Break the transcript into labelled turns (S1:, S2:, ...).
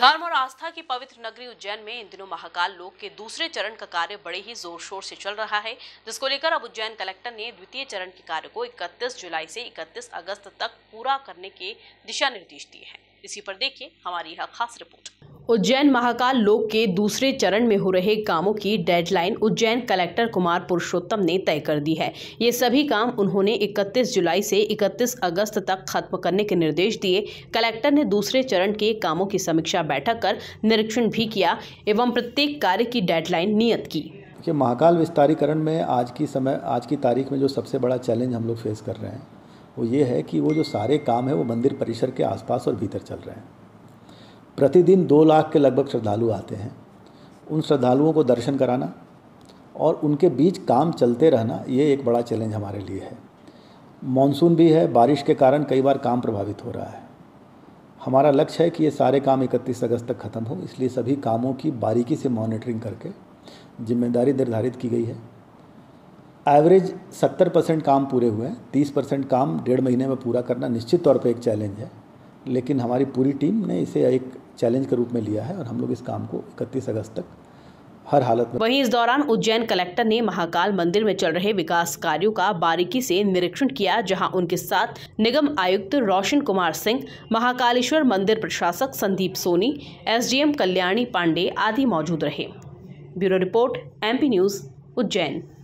S1: धर्म और आस्था की पवित्र नगरी उज्जैन में इन दिनों महाकाल लोक के दूसरे चरण का कार्य बड़े ही जोर शोर से चल रहा है जिसको लेकर अब उज्जैन कलेक्टर ने द्वितीय चरण के कार्य को 31 जुलाई से 31 अगस्त तक पूरा करने के दिशा निर्देश दिए हैं इसी पर देखिए हमारी यह खास रिपोर्ट उज्जैन महाकाल लोक के दूसरे चरण में हो रहे कामों की डेडलाइन उज्जैन कलेक्टर कुमार पुरुषोत्तम ने तय कर दी है ये सभी काम उन्होंने 31 जुलाई से 31 अगस्त तक खत्म करने के निर्देश दिए कलेक्टर ने दूसरे चरण के कामों की समीक्षा बैठक कर निरीक्षण भी किया एवं प्रत्येक कार्य की डेडलाइन नियत की
S2: कि महाकाल विस्तारीकरण में आज की समय आज की तारीख में जो सबसे बड़ा चैलेंज हम लोग फेस कर रहे हैं वो ये है कि वो जो सारे काम है वो मंदिर परिसर के आसपास और भीतर चल रहे हैं प्रतिदिन दो लाख के लगभग श्रद्धालु आते हैं उन श्रद्धालुओं को दर्शन कराना और उनके बीच काम चलते रहना ये एक बड़ा चैलेंज हमारे लिए है मानसून भी है बारिश के कारण कई बार काम प्रभावित हो रहा है हमारा लक्ष्य है कि ये सारे काम 31 अगस्त तक ख़त्म हो इसलिए सभी कामों की बारीकी से मॉनिटरिंग करके जिम्मेदारी निर्धारित की गई है एवरेज 70 परसेंट काम पूरे हुए हैं 30 परसेंट काम डेढ़ महीने में पूरा करना निश्चित तौर पर एक चैलेंज है लेकिन हमारी पूरी टीम ने इसे एक चैलेंज के रूप में लिया है और हम लोग इस काम को इकतीस अगस्त तक हर हालत में वहीं
S1: इस दौरान उज्जैन कलेक्टर ने महाकाल मंदिर में चल रहे विकास कार्यों का बारीकी से निरीक्षण किया जहां उनके साथ निगम आयुक्त रोशन कुमार सिंह महाकालेश्वर मंदिर प्रशासक संदीप सोनी एसडीएम कल्याणी पांडे आदि मौजूद रहे bureau report MP news Ujjain